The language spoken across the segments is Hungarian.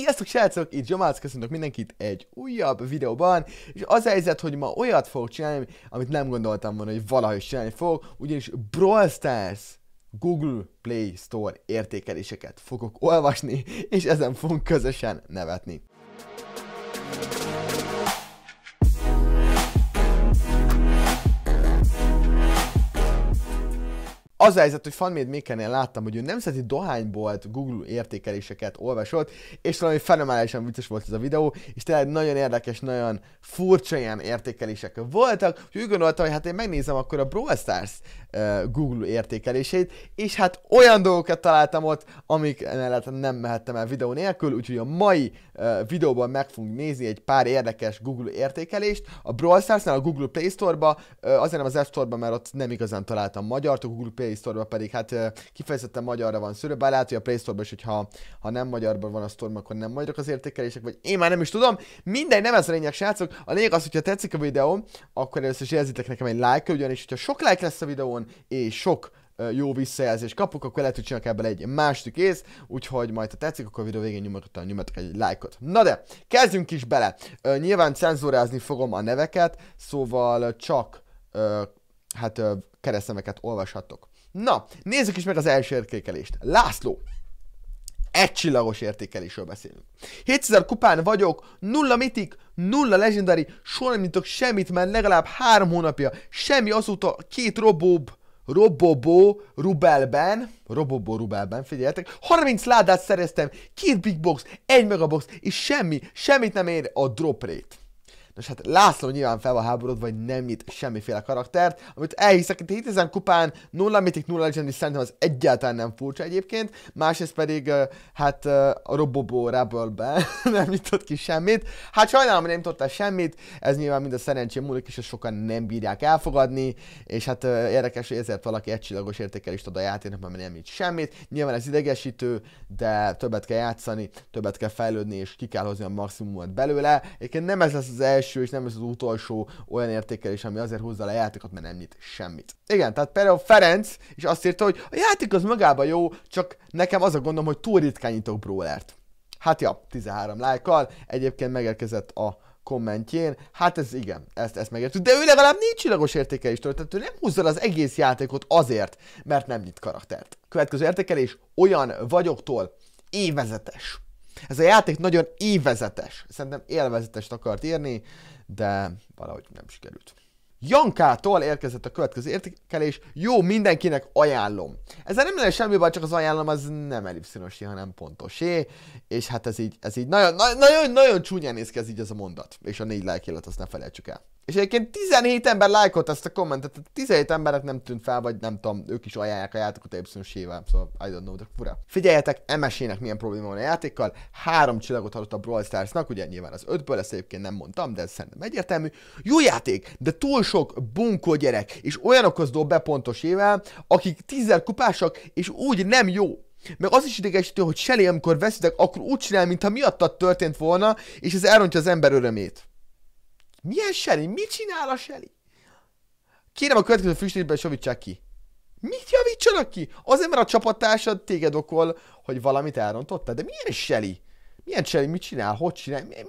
Sziasztok srácok, itt Jomác, köszöntök mindenkit egy újabb videóban, és az helyzet, hogy ma olyat fogok csinálni, amit nem gondoltam volna, hogy valahogy is csinálni fogok, ugyanis Brawl Stars Google Play Store értékeléseket fogok olvasni, és ezen fogunk közösen nevetni. az a helyzet, hogy Fanmade Makernél láttam, hogy ő nemzeti dohánybolt Google értékeléseket olvasott, és valami fenomenálisan vicces volt ez a videó, és tényleg nagyon érdekes, nagyon furcsa ilyen értékelések voltak, úgy gondoltam, hogy hát én megnézem akkor a Brawl Stars uh, Google értékelését, és hát olyan dolgokat találtam ott, amik mellett nem mehettem el videó nélkül, úgyhogy a mai uh, videóban meg fogunk nézni egy pár érdekes Google értékelést, a Brawl Stars-nál a Google Play Store-ba, uh, azért nem az App Store-ba, mert ott nem igazán találtam magyar a Google Play Play Store-ba pedig hát kifejezetten magyarra van szűrő, bár lehet, hogy a Play Store-ban is, hogyha ha nem magyarban van a store akkor nem magyarok az értékelések, vagy én már nem is tudom. Mindegy, nem ez a lényeg, srácok. A lényeg az, hogyha tetszik a videó, akkor először is jelzitek nekem egy like ugyanis hogyha sok like lesz a videón, és sok jó visszajelzést kapok, akkor lehet, hogy csinálok ebből egy másik rész, úgyhogy majd ha tetszik, akkor a videó végén nyomogatlan nyomatok egy lájkot. Na de, kezdjünk is bele! Ö, nyilván cenzúrázni fogom a neveket, szóval csak ö, hát ö, keresztemeket olvashatok. Na, nézzük is meg az első értékelést. László, egy csillagos értékelésről beszélünk. 7000 kupán vagyok, nulla mitik, nulla legendári, soha nem nyitok semmit, mert legalább három hónapja, semmi azóta két robób, Robobó Rubelben, Robobó Rubelben, figyeljetek, 30 ládát szereztem, két big box, egy megabox, és semmi, semmit nem ér a drop rate. Nos hát László nyilván fel van háborodva, vagy nem itt semmiféle karaktert, amit elhiszek, itt Hitizen kupán 0 mitik 0 Legendary szerintem az egyáltalán nem furcsa egyébként, másrészt pedig hát a Robobo Rebelbe nem jutott ki semmit. Hát sajnálom, hogy nem jutott semmit, ez nyilván mind a szerencsém múlik, és ezt sokan nem bírják elfogadni, és hát érdekes, hogy ezért valaki egycsillagos értékelést ad a játéknak, mert nem itt semmit. Nyilván ez idegesítő, de többet kell játszani, többet kell fejlődni, és ki kell hozni a maximumot belőle. Egyébként nem ez lesz az első első, és nem lesz az utolsó olyan értékelés, ami azért húzza le a játékot, mert nem nyit semmit. Igen, tehát például Ferenc is azt írta, hogy a játék az magában jó, csak nekem az a gondom, hogy túl ritkán nyitok brawlert. Hát ja, 13 lájkkal, egyébként megérkezett a kommentjén. Hát ez igen, ezt, ezt megértük. De ő legalább nincs csillagos értékelés tehát ő nem húzza az egész játékot azért, mert nem nyit karaktert. Következő értékelés olyan vagyoktól évezetes. Ez a játék nagyon évezetes. Szerintem élvezetest akart írni, de valahogy nem sikerült. Jankától érkezett a következő értékelés, jó, mindenkinek ajánlom. Ezzel nem lenne semmi baj, csak az ajánlom az nem elipszinosi, hanem pontosé, és hát ez így, ez így nagyon, nagyon, nagyon, nagyon csúnyán néz ki ez így ez a mondat, és a négy lelkélet azt ne felejtsük el. És egyébként 17 ember lájkolt ezt a kommentet, tehát 17 embernek nem tűnt fel, vagy nem tudom, ők is ajánlják a játékot Y-sével, szóval I don't know, de fura. Figyeljetek, MS-ének milyen probléma van a játékkal, három csillagot adott a Brawl Starsnak, ugye nyilván az ötből, ezt egyébként nem mondtam, de ez szerintem egyértelmű. Jó játék, de túl sok bunkó gyerek, és olyan dob be ével, akik tízzel kupásak, és úgy nem jó. Meg az is idegesítő, hogy Shelly, amikor veszitek, akkor úgy csinál, mintha miattad történt volna, és ez elrontja az ember örömét. Milyen Shelly? Mit csinál a Shelly? Kérem a következő füstétben javítsák ki. Mit javítsanak ki? Az ember a csapattársad téged okol, hogy valamit elrontottál. De milyen Shelly? Milyen Shelly? Mit csinál? Hogy csinál? Mi, mi, mi,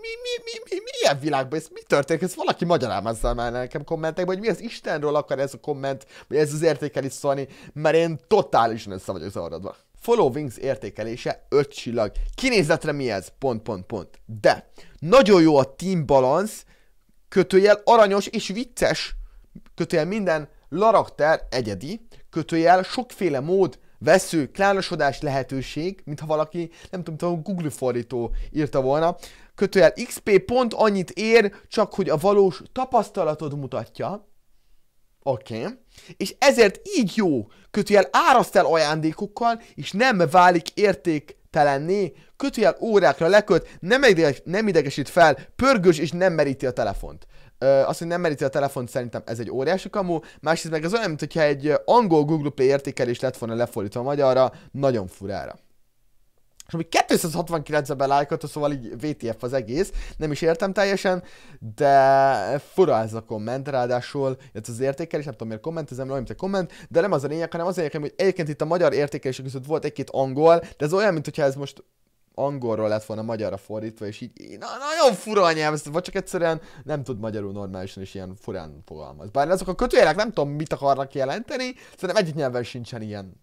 mi, mi, milyen világban ez? Mi történik? Ez valaki magyarázza már nekem kommentekben, hogy mi az Istenről akar ez a komment, vagy ez az értékelés szólni, mert én totálisan össze vagyok zavarodva. Follow Wings értékelése 5 csillag. Kinézetre mi ez? Pont, pont, pont. De nagyon jó a team balance, kötőjel aranyos és vicces, kötőjel minden larakter egyedi, kötőjel sokféle mód vesző, klárosodás lehetőség, mintha valaki, nem tudom, tudom Google fordító írta volna, kötőjel XP pont annyit ér, csak hogy a valós tapasztalatod mutatja, Oké. Okay. És ezért így jó kötőjel áraszt el ajándékokkal, és nem válik érték telenné, kötőjel órákra leköt, nem, ideges, nem idegesít fel, pörgős és nem meríti a telefont. Ö, azt, hogy nem meríti a telefont, szerintem ez egy óriási kamu. Másrészt meg az olyan, mintha egy angol Google Play értékelés lett volna lefordítva a magyarra, nagyon furára és ami 269-ben lájkolta, szóval így VTF az egész, nem is értem teljesen, de fura ez a komment, ráadásul ez az értékelés, nem tudom miért kommentezem, nem te komment, de nem az a lényeg, hanem az a lényeg, hogy egyébként itt a magyar értékelések között volt egy-két angol, de ez olyan, mintha ez most angolról lett volna magyarra fordítva, és így na, nagyon fura a nyelv, vagy csak egyszerűen nem tud magyarul normálisan, és ilyen furán fogalmaz. Bár azok a kötőjelek nem tudom, mit akarnak jelenteni, szerintem egyik nyelven sincsen ilyen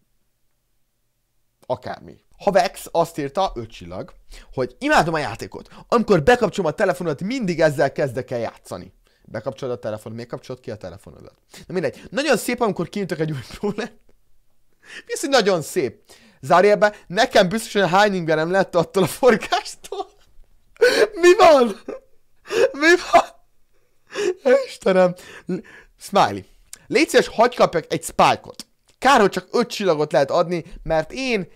akármi. Havex azt írta, öt csillag, hogy imádom a játékot. Amikor bekapcsolom a telefonot, mindig ezzel kezdek el játszani. Bekapcsolod a telefon, még kapcsolod ki a telefonodat. Na mindegy. Nagyon szép, amikor kinyitok egy új problémát. Viszont nagyon szép. Zárjelbe, nekem biztosan hányingben nem lett attól a forgástól. Mi van? Mi van? Istenem. Smiley. Légy szíves, hagyj kapjak egy spike-ot. Kár, hogy csak 5 csillagot lehet adni, mert én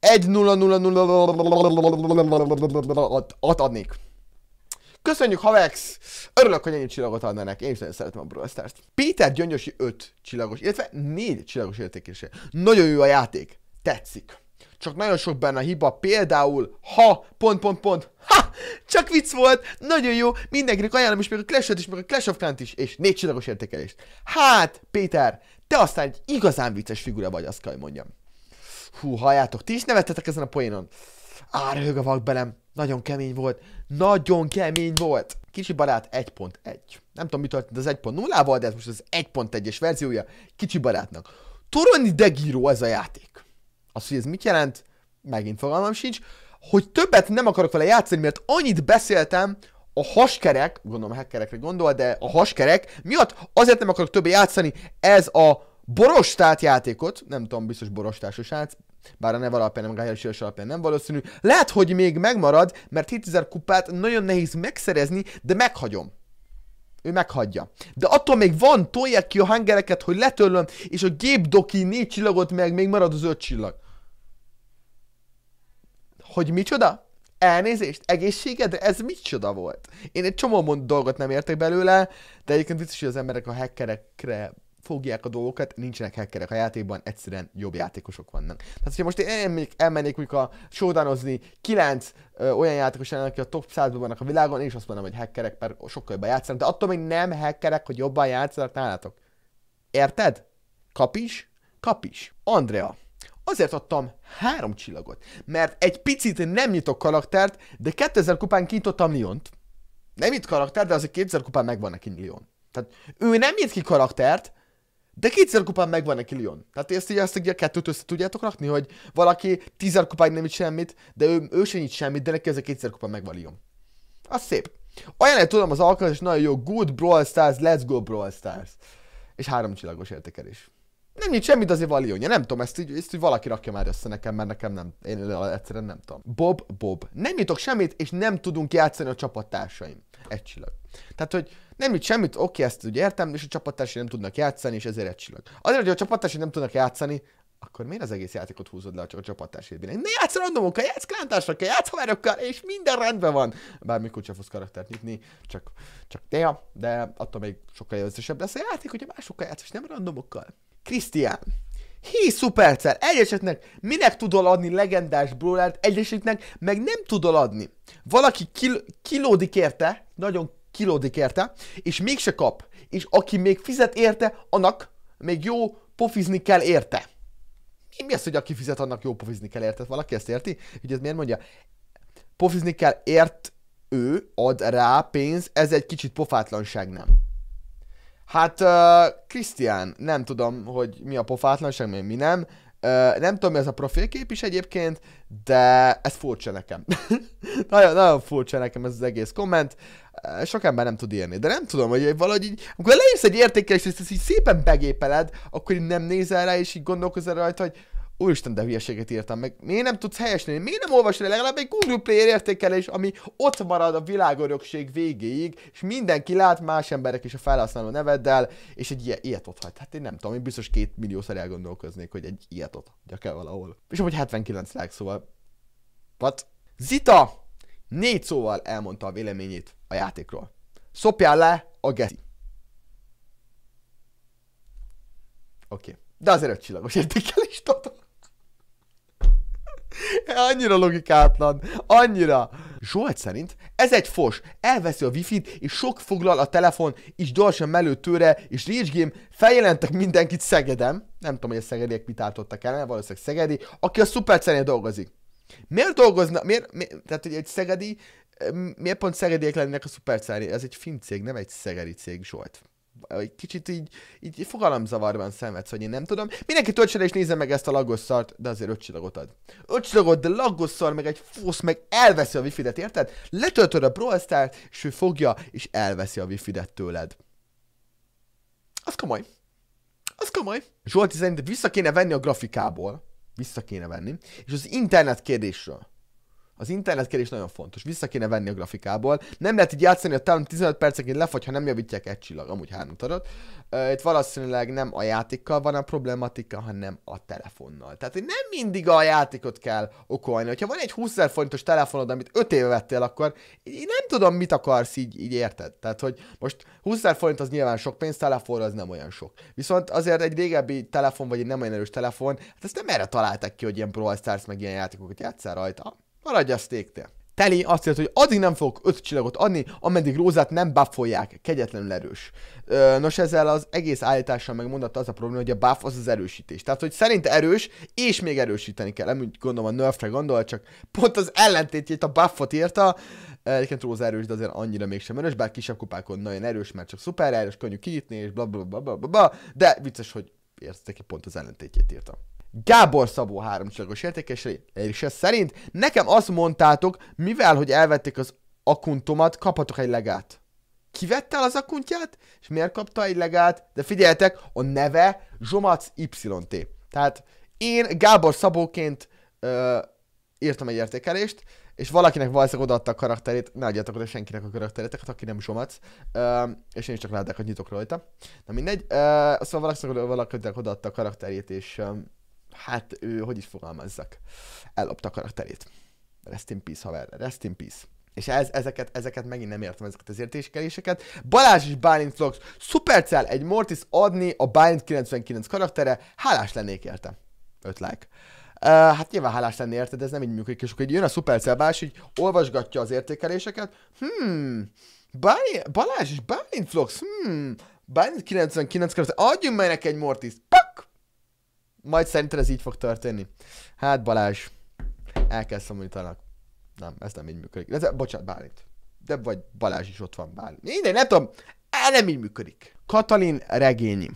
1 0 0 0 at adnék. Köszönjük, Havex! Örülök, hogy ennyi csillagot adnának. Én is nagyon szeretem a Brawl Stars-t. Péter Gyöngyösi 5 csillagos, illetve 4 csillagos értékése. Nagyon jó a játék. Tetszik. Csak nagyon sok benne a hiba, például ha, pont, pont, pont, ha, csak vicc volt, nagyon jó, mindenkinek ajánlom is, még a clash is, meg a Clash of Clans is, és négy csillagos értékelést. Hát, Péter, te aztán egy igazán vicces figura vagy, azt kell, hogy mondjam. Hú, halljátok, ti is nevettetek ezen a poénon? Árhög a vak belem. Nagyon kemény volt. Nagyon kemény volt. Kicsi barát 1.1. Nem tudom, mi történt az 1.0-val, de ez most az 1.1-es verziója kicsi barátnak. Toroni Degiro ez a játék. Az, hogy ez mit jelent, megint fogalmam sincs. Hogy többet nem akarok vele játszani, mert annyit beszéltem, a haskerek, gondolom a hackerekre gondol, de a haskerek miatt azért nem akarok többé játszani, ez a borostát játékot, nem tudom, biztos borostásos játsz, bár a nev alapján, nem a helyiséges alapján nem valószínű. Lehet, hogy még megmarad, mert 7000 kupát nagyon nehéz megszerezni, de meghagyom. Ő meghagyja. De attól még van, tolják ki a hangereket, hogy letörlöm, és a gépdoki négy csillagot meg még marad az öt csillag. Hogy micsoda? elnézést, egészséged, ez micsoda volt? Én egy csomó mond dolgot nem értek belőle, de egyébként biztos, hogy az emberek a hackerekre fogják a dolgokat, nincsenek hackerek a játékban, egyszerűen jobb játékosok vannak. Tehát, hogyha most én elmennék mondjuk a sódánozni kilenc ö, olyan játékos ellen, aki a top 100 vannak a világon, én is azt mondom, hogy hackerek, mert sokkal jobban játszanak, de attól még nem hackerek, hogy jobban játszanak nálatok. Érted? Kapis? Kapis. Andrea, Azért adtam három csillagot, mert egy picit nem nyitok karaktert, de 2000 kupán kinyitottam Liont. Nem itt karakter, de azért 2000 kupán megvan neki Lion. Tehát ő nem nyit ki karaktert, de 2000 kupán megvan neki Lyon. Tehát ezt így, ezt így a kettőt össze tudjátok rakni, hogy valaki 10 kupán nem nyit semmit, de ő, ő sem nyit semmit, de neki ez a 2000 kupán megvan Lyon. Az szép. Ajánlani tudom az alkalmazás, nagyon jó. Good Brawl Stars, Let's Go Brawl Stars. És három csillagos értékelés nem nincs semmit az Evalionja, nem tudom, ezt így, ezt így valaki rakja már össze nekem, mert nekem nem, én egyszerűen nem tudom. Bob, Bob. Nem nyitok semmit, és nem tudunk játszani a csapattársaim. Egy csillag. Tehát, hogy nem nyit semmit, oké, okay, ezt ugye értem, és a csapattársai nem tudnak játszani, és ezért egy csillag. Azért, hogy a csapattársai nem tudnak játszani, akkor miért az egész játékot húzod le csak a csapattársai? Ne játsz randomokkal, játsz klántársakkal, játsz haverokkal, és minden rendben van. Bármikor sem fogsz karaktert nyitni, csak, csak néha, de attól még sokkal élvezősebb lesz a játék, hogyha másokkal játsz, és nem randomokkal. Krisztián, hí szupercer, egyeseknek minek tudol adni legendás brawlert, egyeseknek meg nem tudol adni. Valaki kil- kilódik érte, nagyon kilódik érte, és mégse kap. És aki még fizet érte, annak még jó pofizni kell érte. Mi, mi az, hogy aki fizet, annak jó pofizni kell érte? Valaki ezt érti? Ugye ez miért mondja? Pofizni kell ért, ő ad rá pénz, ez egy kicsit pofátlanság nem. Hát, Krisztián, uh, nem tudom, hogy mi a pofátlanság, mi, mi nem. Uh, nem tudom, mi ez a profilkép is egyébként, de ez furcsa nekem. nagyon, nagyon furcsa nekem ez az egész komment. Uh, sok ember nem tud írni, de nem tudom, hogy valahogy így, amikor leírsz egy értékelést, és ezt így szépen begépeled, akkor így nem nézel rá, és így gondolkozol rajta, hogy Úristen, de hülyeséget írtam meg. Miért nem tudsz helyesen, Miért nem olvasni legalább egy Google Play értékelés, ami ott marad a világörökség végéig, és mindenki lát más emberek is a felhasználó neveddel, és egy ilyet, ilyet ott hagy. Hát én nem tudom, én biztos két milliószor elgondolkoznék, hogy egy ilyet ott hagyjak el valahol. És amúgy 79 like, szóval... What? Zita! Négy szóval elmondta a véleményét a játékról. Szopjál le a geci. Oké. Okay. De azért öt csillagos értékelést adott. Annyira logikátlan. Annyira. Zsolt szerint ez egy fos, elveszi a wifi-t, és sok foglal a telefon, és gyorsan melő tőre, és Rage Game, feljelentek mindenkit Szegedem, nem tudom, hogy a szegediek mit álltottak el, valószínűleg szegedi, aki a supercell dolgozik. Miért dolgozna, miért, miért, tehát hogy egy szegedi, miért pont szegediek lennének a supercell Ez egy finn nem egy szegedi cég, Zsolt egy kicsit így, így fogalomzavarban szenvedsz, hogy én nem tudom. Mindenki töltse és nézze meg ezt a lagos szart, de azért öt csillagot ad. Öt csillagot, de lagos szar, meg egy fosz, meg elveszi a wifi-det, érted? Letöltöd a Brawl stars és ő fogja, és elveszi a wifi-det tőled. Az komoly. Az komoly. Zsolti szerint vissza kéne venni a grafikából. Vissza kéne venni. És az internet kérdésről. Az internetkerés nagyon fontos, vissza kéne venni a grafikából. Nem lehet így játszani, a talán 15 percenként lefagy, ha nem javítják egy csillag, amúgy három tarot. Uh, itt valószínűleg nem a játékkal van a problematika, hanem a telefonnal. Tehát hogy nem mindig a játékot kell okolni. Ha van egy 20 ezer forintos telefonod, amit 5 éve vettél, akkor én nem tudom, mit akarsz így, így érted. Tehát, hogy most 20 ezer forint az nyilván sok pénz, telefonra az nem olyan sok. Viszont azért egy régebbi telefon, vagy egy nem olyan erős telefon, hát ezt nem erre találtak ki, hogy ilyen Brawl Stars meg ilyen játékokat játszál rajta maradj a steak Teli azt jelenti, hogy addig nem fogok öt csillagot adni, ameddig Rózát nem buffolják. Kegyetlenül erős. Ö, nos, ezzel az egész állítással megmondatta az a probléma, hogy a buff az az erősítés. Tehát, hogy szerint erős, és még erősíteni kell. Nem úgy gondolom a nerfre gondol, csak pont az ellentétjét, a buffot írta. Egyébként róz erős, de azért annyira mégsem erős, bár kisebb kupákon nagyon erős, mert csak szuper erős, könnyű kinyitni, és bla bla bla bla bla, de vicces, hogy értek ki pont az ellentétjét írta. Gábor Szabó háromcsillagos értékelése szerint nekem azt mondtátok, mivel hogy elvették az akuntomat, kapatok egy legát. Kivette el az akuntját, és miért kapta egy legát? De figyeljetek, a neve Zsomac YT. Tehát én Gábor Szabóként ö, írtam egy értékelést, és valakinek valószínűleg odaadta a karakterét, ne adjátok oda senkinek a karaktereteket, aki nem Zsomac, ö, és én is csak hogy nyitok rajta. Na mindegy, ö, szóval valakinek odaadta a karakterét, és ö, hát ő, hogy is fogalmazzak, ellopta a karakterét. Rest in peace, haver, rest in peace. És ez, ezeket, ezeket megint nem értem, ezeket az értékeléseket. Balázs is Bálint Vlogs. Supercell egy Mortis adni a Bálint 99 karaktere. Hálás lennék érte. 5 like. Uh, hát nyilván hálás lenni érted, de ez nem így működik. És akkor így jön a Supercell Balázs, így olvasgatja az értékeléseket. Hmm, Bálint, Balázs is Bálint Vlogs. Hmm, Bálint 99 karakter. Adjunk meg neki egy Mortis. Pak! Majd szerinted ez így fog történni? Hát Balázs, el kell szomorítanak. Nem, ez nem így működik. Ez, bocsánat, Bálint. De vagy Balázs is ott van Bálint. Minden, nem tudom. El nem így működik. Katalin regényi.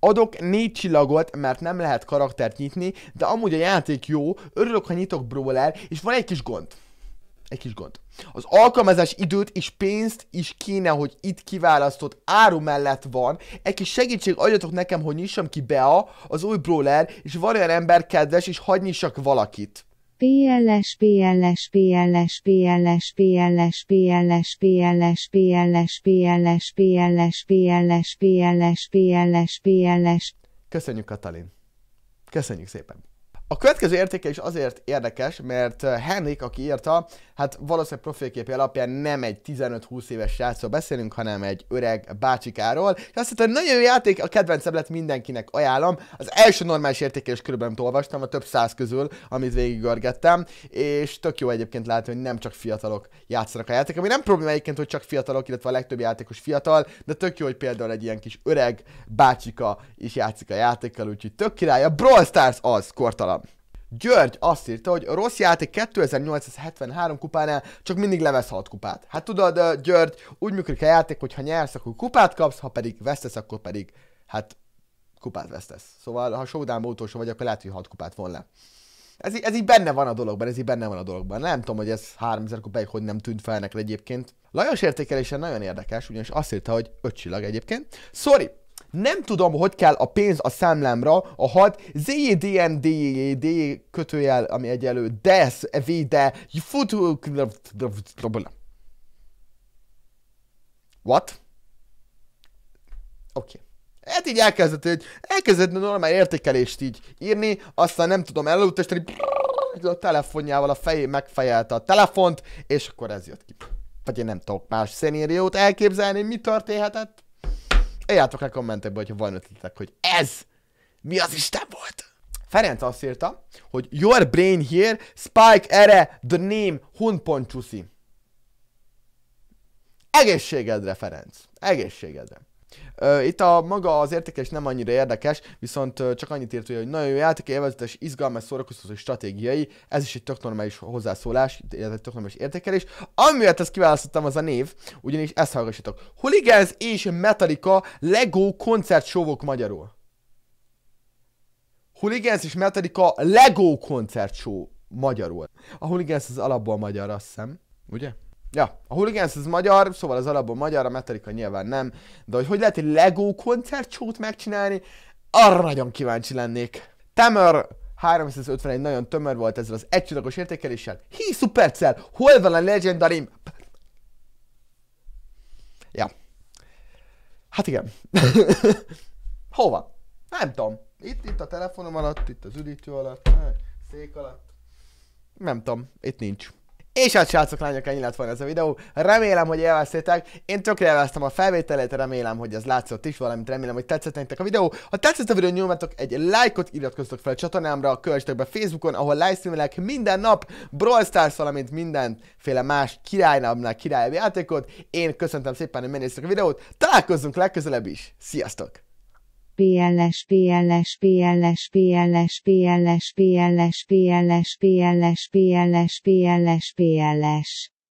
Adok négy csillagot, mert nem lehet karaktert nyitni, de amúgy a játék jó, örülök, ha nyitok brawler, és van egy kis gond egy kis gond. Az alkalmazás időt és pénzt is kéne, hogy itt kiválasztott áru mellett van. Egy kis segítség adjatok nekem, hogy nyissam ki Bea, az új brawler, és van olyan ember kedves, és hagy nyissak valakit. PLS PLS PLS PLS PLS PLS PLS PLS PLS PLS PLS PLS PLS PLS Köszönjük Katalin! Köszönjük szépen! A következő értéke is azért érdekes, mert eh, Henrik, aki írta, hát valószínűleg profilképje alapján nem egy 15-20 éves srácról beszélünk, hanem egy öreg bácsikáról. És azt hiszem, nagyon jó játék, a kedvencem lett mindenkinek, ajánlom. Az első normális is körülbelül olvastam, a több száz közül, amit végigörgettem, és tök jó egyébként látni, hogy nem csak fiatalok játszanak a játék, ami nem probléma egyébként, hogy csak fiatalok, illetve a legtöbb játékos fiatal, de tök jó, hogy például egy ilyen kis öreg bácsika is játszik a játékkal, úgyhogy tök király. A Brawl Stars az kortalan György azt írta, hogy rossz játék 2873 kupánál csak mindig levesz 6 kupát. Hát tudod, György, úgy működik a játék, hogy ha nyersz, akkor kupát kapsz, ha pedig vesztesz, akkor pedig hát kupát vesztesz. Szóval, ha showdownban utolsó vagy, akkor lehet, hogy 6 kupát von le. Ez, ez így benne van a dologban, ez így benne van a dologban. Nem tudom, hogy ez 3000 kupáig hogy nem tűnt fel neked egyébként. Lajos értékelése nagyon érdekes, ugyanis azt írta, hogy 5 csillag egyébként. Sorry, nem tudom, hogy kell a pénz a számlámra, a 6 e e e d kötőjel, ami egyelő, DESZ, VDE, FUTU... What? Oké. Okay. Hát így elkezdett, hogy elkezdett normál értékelést így írni, aztán nem tudom elutasítani, a telefonjával a fejé megfejelte a telefont, és akkor ez jött ki. Vagy én nem tudok más szenériót elképzelni, mi történhetett írjátok el kommentekbe, hogyha van ötletek, hogy ez mi az Isten volt. Ferenc azt írta, hogy Your brain here, Spike ere, the name, hunpont Egészségedre, Ferenc. Egészségedre. Itt a maga az értékes nem annyira érdekes, viszont csak annyit írt, hogy nagyon jó játék, élvezetes, izgalmas, szórakoztató stratégiai, ez is egy tök normális hozzászólás, illetve tök normális értékelés. Amiért ezt kiválasztottam, az a név, ugyanis ezt hallgassatok. Hooligans és Metallica Lego koncertsóvok magyarul. Hooligans és Metallica Lego show magyarul. A Hooligans az alapból magyar, azt hiszem, ugye? Ja, a Hooligans az magyar, szóval az alapból magyar, a Metallica nyilván nem, de hogy hogy lehet egy Lego koncertsót megcsinálni, arra nagyon kíváncsi lennék. Tamer 351 nagyon tömör volt ezzel az egycsillagos értékeléssel. Hí, szupercel! hol van a legendarim? Ja. Hát igen. Hova? Nem tudom. Itt, itt a telefonom alatt, itt az üdítő alatt, szék alatt. Nem tudom, itt nincs. És hát srácok, lányok, ennyi lett volna ez a videó. Remélem, hogy élveztétek. Én tökre élveztem a felvételét, remélem, hogy ez látszott is, valamit, remélem, hogy tetszett nektek a videó. Ha tetszett a videó, nyomjatok egy lájkot, iratkoztok fel a csatornámra, kövessetek be Facebookon, ahol livestreamelek minden nap Brawl Stars, valamint mindenféle más királynapnál királyabb játékot. Én köszöntöm szépen, hogy megnéztek a videót. Találkozzunk legközelebb is. Sziasztok! PLS PLS PLS PLS PLS PLS PLS PLS PLS PLS PLS PLS